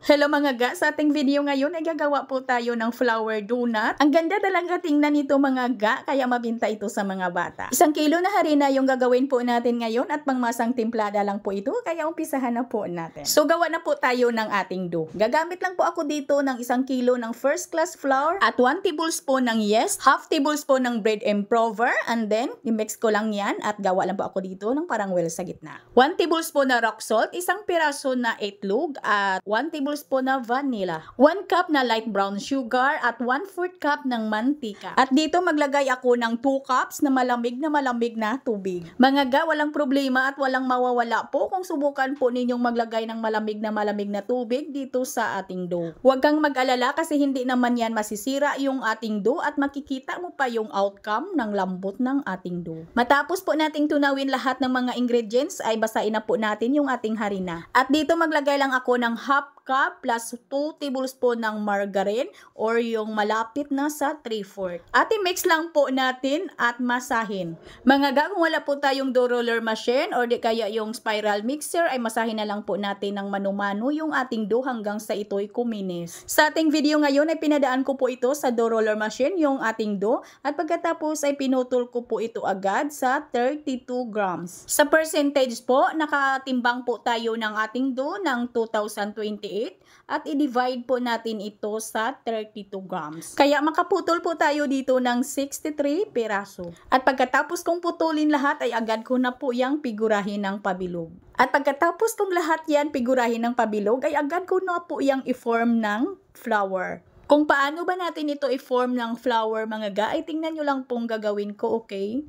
Hello mga ga, sa ating video ngayon ay gagawa po tayo ng flower donut. Ang ganda talaga tingnan nito mga ga, kaya mabinta ito sa mga bata. Isang kilo na harina yung gagawin po natin ngayon at pangmasang timplada lang po ito, kaya umpisahan na po natin. So gawa na po tayo ng ating dough. Gagamit lang po ako dito ng isang kilo ng first class flour at 1 tablespoon ng yeast, half tablespoon ng bread improver, and then imix ko lang yan at gawa lang po ako dito ng parang well sa gitna. 1 tablespoon na rock salt, isang piraso na itlog at 1 tablespoon tablespoons na vanilla, 1 cup na light brown sugar at 1 4 cup ng mantika. At dito maglagay ako ng 2 cups na malamig na malamig na tubig. Mga ga, walang problema at walang mawawala po kung subukan po ninyong maglagay ng malamig na malamig na tubig dito sa ating dough. Huwag kang mag-alala kasi hindi naman yan masisira yung ating dough at makikita mo pa yung outcome ng lambot ng ating dough. Matapos po nating tunawin lahat ng mga ingredients ay basain na po natin yung ating harina. At dito maglagay lang ako ng half ka plus 2 tablespoon ng margarine or yung malapit na sa 3-4. At i-mix lang po natin at masahin. Mga ga, wala po tayong dough roller machine or di kaya yung spiral mixer, ay masahin na lang po natin ng manumano yung ating dough hanggang sa ito'y kuminis. Sa ating video ngayon ay pinadaan ko po ito sa dough roller machine yung ating dough at pagkatapos ay pinutol ko po ito agad sa 32 grams. Sa percentage po, nakatimbang po tayo ng ating dough ng 2020 at i-divide po natin ito sa 32 grams. Kaya makaputol po tayo dito ng 63 piraso. At pagkatapos kong putulin lahat ay agad ko na po yung figurahin ng pabilog. At pagkatapos kong lahat yan figurahin ng pabilog ay agad ko na po yung i-form ng flower. Kung paano ba natin ito i-form ng flower mga ga, ay tingnan nyo lang pong gagawin ko, okay?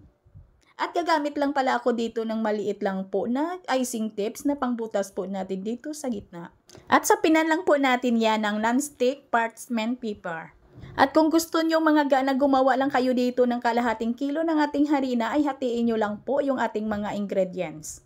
At gagamit lang pala ako dito ng maliit lang po na icing tips na pangbutas po natin dito sa gitna. At sa pinan lang po natin yan ng non-stick parchment paper. At kung gusto nyo mga gana gumawa lang kayo dito ng kalahating kilo ng ating harina ay hatiin nyo lang po yung ating mga ingredients.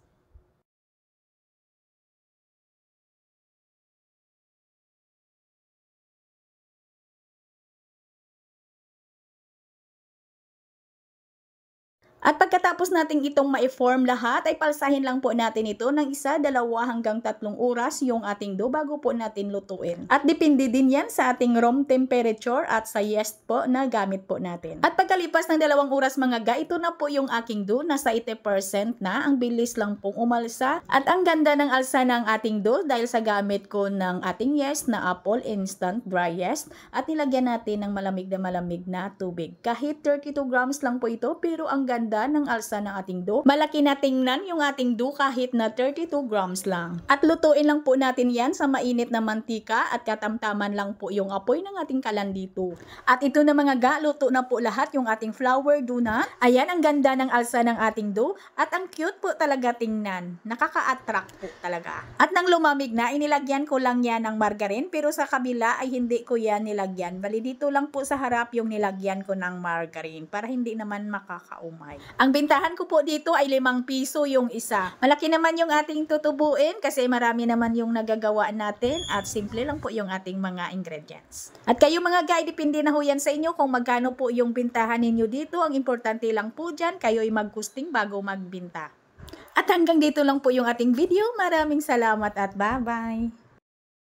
At pagkatapos natin itong ma-form lahat, ay palsahin lang po natin ito ng isa, dalawa hanggang tatlong oras yung ating dough bago po natin lutuin. At depende din yan sa ating room temperature at sa yeast po na gamit po natin. At pagkalipas ng dalawang oras mga ga, ito na po yung aking dough, na sa 80% na, ang bilis lang pong umalsa. At ang ganda ng alsa ng ating dough dahil sa gamit ko ng ating yeast na apple instant dry yeast at nilagyan natin ng malamig na malamig na tubig. Kahit 32 grams lang po ito pero ang ganda ganda ng alsa ng ating dough. Malaki na tingnan yung ating dough kahit na 32 grams lang. At lutuin lang po natin yan sa mainit na mantika at katamtaman lang po yung apoy ng ating kalandito. At ito na mga ga, luto na po lahat yung ating flour dough na. Ayan ang ganda ng alsa ng ating dough at ang cute po talaga tingnan. Nakaka-attract po talaga. At nang lumamig na, inilagyan ko lang yan ng margarine pero sa kabila ay hindi ko yan nilagyan. Bali dito lang po sa harap yung nilagyan ko ng margarine para hindi naman makakaumay bahay. Ang bintahan ko po dito ay limang piso yung isa. Malaki naman yung ating tutubuin kasi marami naman yung nagagawa natin at simple lang po yung ating mga ingredients. At kayo mga guy, depende na ho yan sa inyo kung magkano po yung bintahan ninyo dito. Ang importante lang po dyan, kayo'y ay magkusting bago magbinta. At hanggang dito lang po yung ating video. Maraming salamat at bye-bye!